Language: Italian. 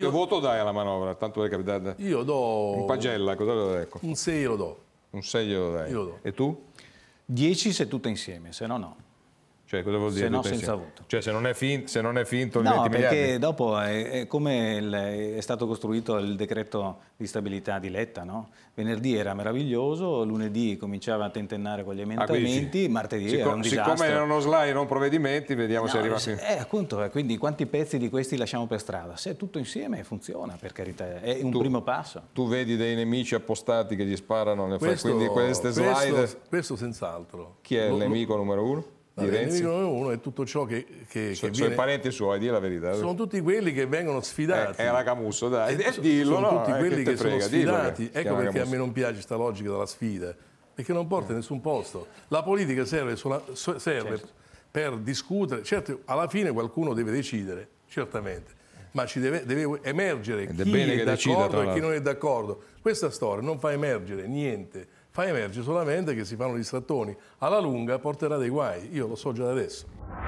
Io che voto dai alla manovra? Tanto per capitare. Io do. Un pagella, cosa lo ecco. Un 6 lo do. Un 6 lo dai. Io lo do. E tu? 10 se tutte insieme, se no no. Cioè, cosa vuol dire? Se no, senza voto. Cioè, se non è, fin se non è finto, no, perché miliardi. dopo è, è come il, è stato costruito il decreto di stabilità di Letta, no? Venerdì era meraviglioso, lunedì cominciava a tentennare con gli ah, emendamenti, ah, martedì sicco, era un disastro. Siccome erano slide, non provvedimenti, vediamo no, se arriva... Se, eh, appunto, eh, quindi quanti pezzi di questi lasciamo per strada? Se è tutto insieme funziona, per carità, è un tu, primo passo. Tu vedi dei nemici appostati che gli sparano, questo, quindi queste slide... Questo, questo senz'altro. Chi è il nemico numero uno? di Renzi? Il numero uno è tutto ciò che, che, so, che viene... Sono i parenti suoi, di la verità. Sono tutti quelli che vengono sfidati. Eh, era Camusso, dai, e, eh, eh, so, dillo, Sono no, tutti eh, quelli che, che frega, sono sfidati. Che ecco perché Camusso. a me non piace questa logica della sfida, perché non porta a nessun posto. La politica serve, sola, serve certo. per discutere. Certo, alla fine qualcuno deve decidere, certamente. Ma ci deve, deve emergere Ed chi è, è d'accordo e chi non è d'accordo. Questa storia non fa emergere niente fa emergere solamente che si fanno gli strattoni alla lunga porterà dei guai, io lo so già da adesso.